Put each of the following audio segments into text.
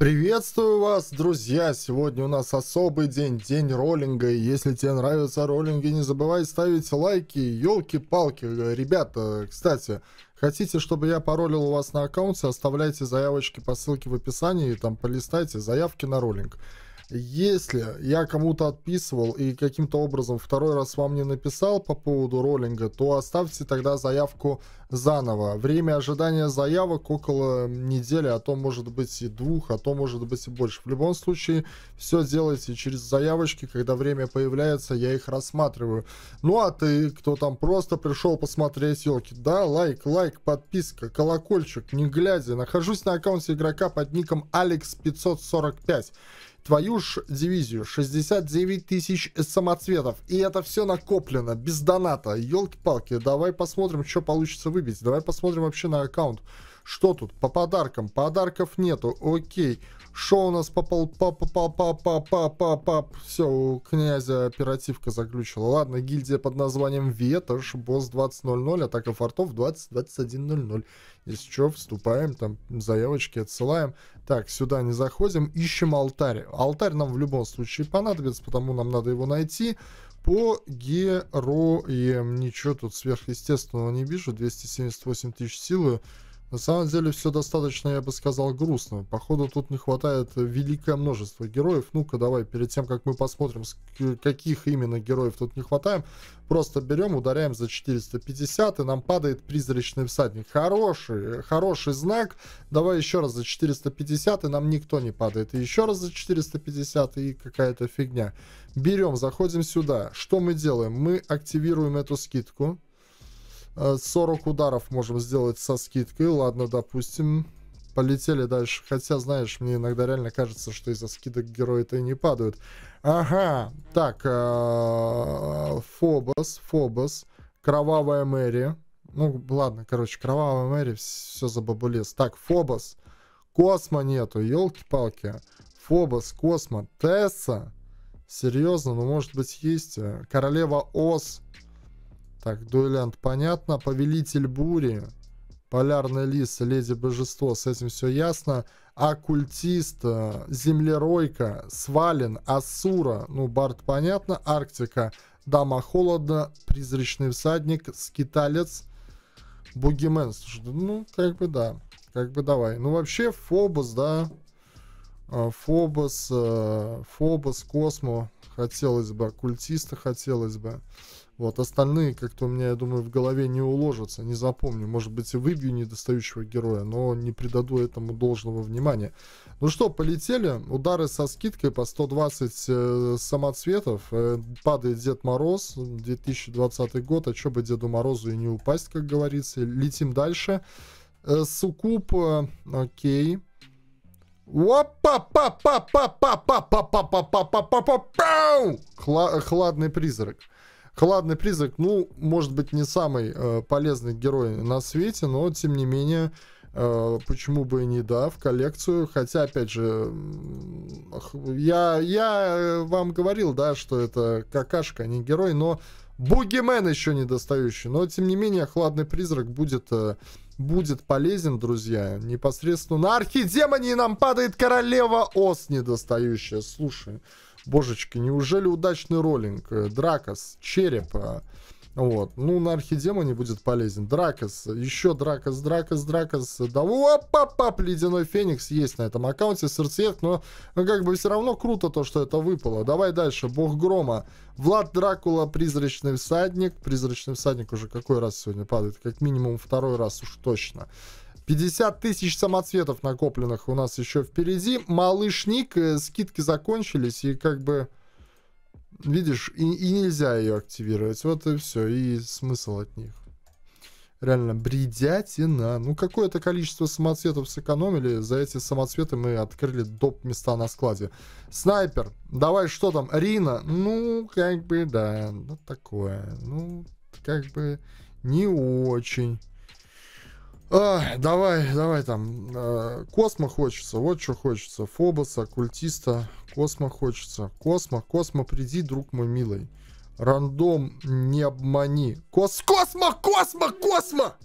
Приветствую вас, друзья! Сегодня у нас особый день, день роллинга. И если тебе нравятся роллинги, не забывай ставить лайки, елки-палки. Ребята, кстати, хотите, чтобы я паролил у вас на аккаунте, оставляйте заявочки по ссылке в описании, там полистайте заявки на роллинг. Если я кому-то отписывал и каким-то образом второй раз вам не написал по поводу роллинга, то оставьте тогда заявку заново. Время ожидания заявок около недели, а то может быть и двух, а то может быть и больше. В любом случае, все делайте через заявочки, когда время появляется, я их рассматриваю. Ну а ты, кто там просто пришел посмотреть елки, да, лайк, лайк, подписка, колокольчик, не глядя. Нахожусь на аккаунте игрока под ником Alex545 твою ж дивизию, 69 тысяч самоцветов. И это все накоплено, без доната. Елки-палки, давай посмотрим, что получится выбить. Давай посмотрим вообще на аккаунт. Что тут? По подаркам. Подарков нету. Окей. Что у нас попал? па па па па па па па па Все, у князя оперативка заключила. Ладно, гильдия под названием Ветош, босс 20.00, атака фортов 20.21.00. Если что, вступаем, там заявочки отсылаем. Так, сюда не заходим, ищем алтарь. Алтарь нам в любом случае понадобится, потому нам надо его найти по героям. Ничего тут сверхъестественного не вижу, 278 тысяч силы. На самом деле все достаточно, я бы сказал, грустно. Походу тут не хватает великое множество героев. Ну-ка давай, перед тем, как мы посмотрим, каких именно героев тут не хватаем, просто берем, ударяем за 450, и нам падает призрачный всадник. Хороший, хороший знак. Давай еще раз за 450, и нам никто не падает. И еще раз за 450, и какая-то фигня. Берем, заходим сюда. Что мы делаем? Мы активируем эту скидку. 40 э, ударов можем сделать со скидкой. Ладно, допустим. Полетели дальше. Хотя, знаешь, мне иногда реально кажется, что из-за скидок герои-то и не падают. Ага. Так. Э, Фобос. Фобос. Кровавая Мэри. Ну, ладно, короче, Кровавая Мэри. Все за бабулес. Так, Фобос. Космо нету. Елки-палки. Фобос, Космо, Тесса. Серьезно, ну может быть есть. Э, Королева Ос. Ос. Так, дуэлянт, понятно. Повелитель бури. Полярный лис, леди божество, с этим все ясно. Оккультист, э, землеройка, свален, асура, ну, Барт понятно, Арктика, дама холода, призрачный всадник, скиталец, бугимен. ну, как бы да, как бы давай. Ну, вообще, Фобос, да, э, Фобос, э, Фобос, Космо, хотелось бы, культиста хотелось бы. Вот, остальные как-то у меня, я думаю, в голове не уложатся, не запомню. Может быть, и выбью недостающего героя, но не придаду этому должного внимания. Ну что, полетели. Удары со скидкой по 120 э, самоцветов. Э, падает Дед Мороз, 2020 год. А что бы Деду Морозу и не упасть, как говорится. Летим дальше. Э, суккуб, э, окей. Хладный призрак. Кладный призрак, ну, может быть, не самый э, полезный герой на свете, но, тем не менее, э, почему бы и не, да, в коллекцию. Хотя, опять же, я, я э, вам говорил, да, что это какашка, а не герой, но Бугимен еще недостающий. Но, тем не менее, Хладный призрак будет... Э, будет полезен, друзья, непосредственно на архидемоне нам падает королева ос недостающая. Слушай, Божечки, неужели удачный роллинг? Э, Дракос, череп. А, вот. Ну, на Архидема не будет полезен. Дракос, еще Дракос, Дракос, Дракос. Да опа-пап, Ледяной Феникс есть на этом аккаунте, сердцеед, но ну, как бы все равно круто то, что это выпало. Давай дальше, Бог Грома. Влад Дракула, Призрачный Всадник. Призрачный Всадник уже какой раз сегодня падает? Как минимум второй раз уж точно. 50 тысяч самоцветов накопленных у нас еще впереди. Малышник, э, скидки закончились, и как бы... Видишь, и, и нельзя ее активировать. Вот и все, и смысл от них. Реально, бредятина. Ну, какое-то количество самоцветов сэкономили. За эти самоцветы мы открыли доп. места на складе. Снайпер, давай что там? Рина? Ну, как бы, да, ну, такое. Ну, как бы, не очень. А, давай, давай там. А, космо хочется, вот что хочется. Фобоса, культиста, космо хочется. Космо, космо, приди, друг мой милый. Рандом не обмани. Кос, космо, космо, космо!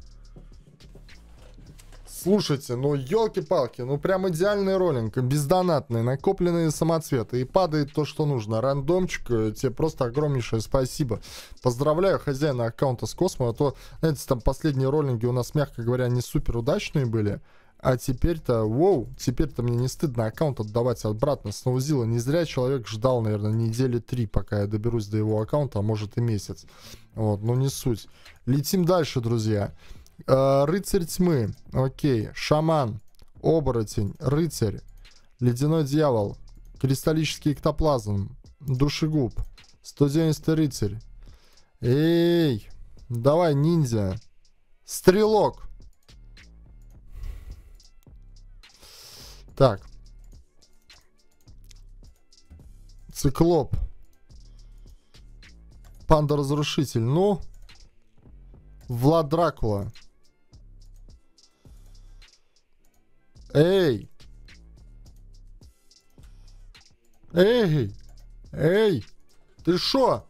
Слушайте, ну елки-палки, ну прям идеальный роллинг, бездонатный, накопленные самоцветы. И падает то, что нужно. Рандомчик, э, тебе просто огромнейшее спасибо. Поздравляю хозяина аккаунта с Космо, а то, знаете, там последние роллинги у нас, мягко говоря, не супер удачные были. А теперь-то, воу, теперь-то мне не стыдно аккаунт отдавать обратно с Ноузила. Не зря человек ждал, наверное, недели три, пока я доберусь до его аккаунта, а может и месяц. Вот, но ну, не суть. Летим дальше, друзья. Друзья. Э, рыцарь тьмы. Окей. Шаман. Оборотень. Рыцарь. Ледяной дьявол. Кристаллический эктоплазм. Душегуб. 190 рыцарь. Эй. Давай, ниндзя. Стрелок. Так. Циклоп. Панда-разрушитель. Ну. Влад Дракула. Эй! Эй! Эй! Ты шо?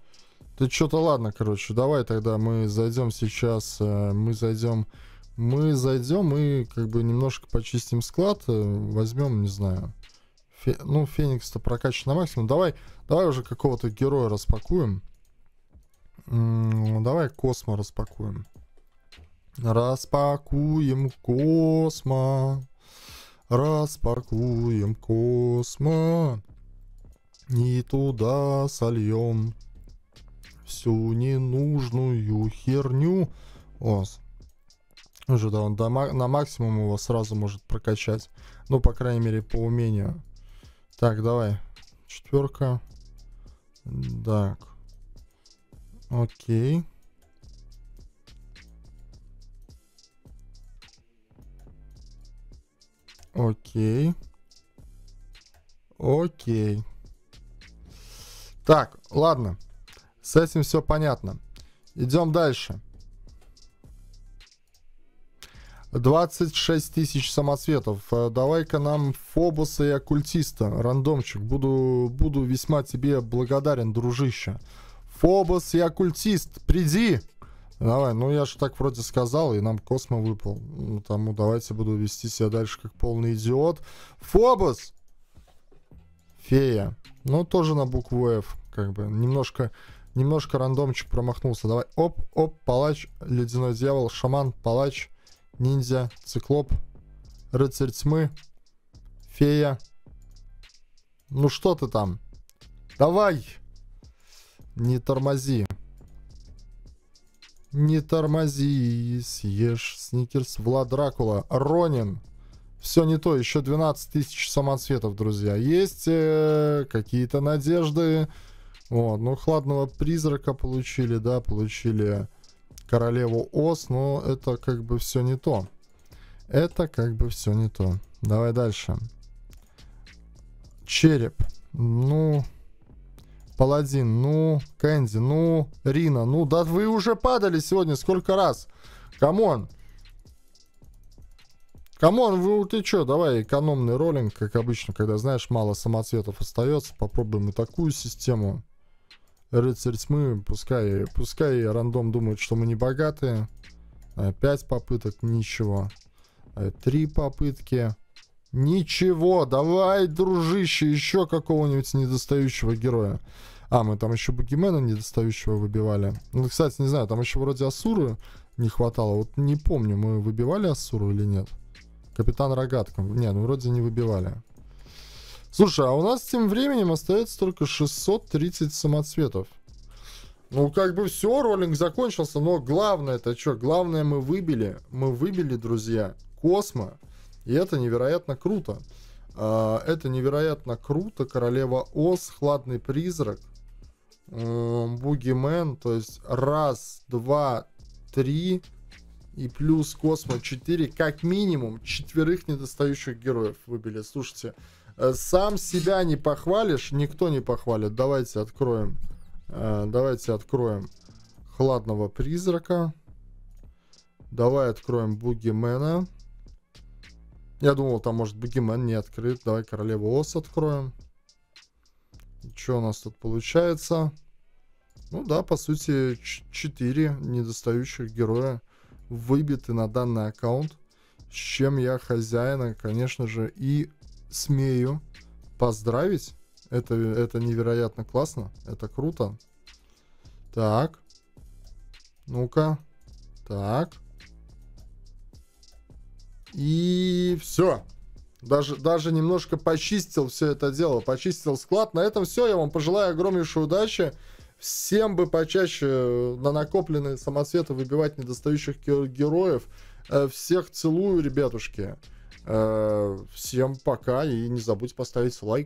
Ты что-то, ладно, короче, давай тогда мы зайдем сейчас, э, мы зайдем, мы зайдем и как бы немножко почистим склад, э, возьмем, не знаю, фе, ну, Феникс-то прокачан на максимум, давай, давай уже какого-то героя распакуем, М -м, давай Космо распакуем, распакуем Космо, Распаркуем космо и туда сольем всю ненужную херню. О, уже да, он до, на максимум его сразу может прокачать. Ну, по крайней мере, по умению. Так, давай. Четверка. Так. Окей. Окей. Окей. Так, ладно. С этим все понятно. Идем дальше. 26 тысяч самоцветов. Э, давай-ка нам Фобуса и Оккультиста. Рандомчик. Буду, буду весьма тебе благодарен, дружище. Фобос и Оккультист, приди! Приди! Давай, ну я же так вроде сказал, и нам Космо выпал. Ну, тому ну, давайте буду вести себя дальше как полный идиот. Фобос! Фея. Ну, тоже на букву F, как бы. Немножко, немножко рандомчик промахнулся. Давай, оп, оп, палач, ледяной дьявол, шаман, палач, ниндзя, циклоп, рыцарь тьмы, фея. Ну, что ты там? Давай! Не тормози. Не тормози, съешь сникерс. Влад Дракула, Ронин. Все не то, еще 12 тысяч самоцветов, друзья. Есть э, какие-то надежды. Вот, ну, хладного призрака получили, да, получили королеву Ос, но это как бы все не то. Это как бы все не то. Давай дальше. Череп. Ну, Паладин, ну. Кэнди, ну. Рина, ну. Да вы уже падали сегодня сколько раз. Камон. Камон, вы, ты чё, давай экономный роллинг, как обычно, когда, знаешь, мало самоцветов остается. Попробуем и такую систему. Рыцарь тьмы, пускай, пускай рандом думает, что мы не богатые. Э, пять попыток, ничего. Э, три попытки. Ничего, давай, дружище, еще какого-нибудь недостающего героя. А, мы там еще Бугимена недостающего выбивали. Ну, кстати, не знаю, там еще вроде Асуры не хватало. Вот не помню, мы выбивали Асуру или нет. Капитан Рогатка. Не, ну вроде не выбивали. Слушай, а у нас тем временем остается только 630 самоцветов. Ну, как бы все, роллинг закончился, но главное то что? Главное мы выбили, мы выбили, друзья, Космо. И это невероятно круто. А, это невероятно круто. Королева Ос, Хладный Призрак, эм, Бугимен. То есть раз, два, три и плюс Космо 4. Как минимум четверых недостающих героев выбили. Слушайте, э, сам себя не похвалишь, никто не похвалит. Давайте откроем. Э, давайте откроем Хладного Призрака. Давай откроем Бугимена. Мена. Я думал, там может Бугимен не открыт. Давай Королеву Ос откроем. Что у нас тут получается? Ну да, по сути, 4 недостающих героя выбиты на данный аккаунт. С чем я хозяина, конечно же, и смею поздравить. Это, это невероятно классно. Это круто. Так. Ну-ка. Так. И все. Даже, даже немножко почистил все это дело, почистил склад. На этом все. Я вам пожелаю огромнейшей удачи. Всем бы почаще э, на накопленные самоцветы выбивать недостающих героев. Э, всех целую, ребятушки. Э, всем пока и не забудь поставить лайк.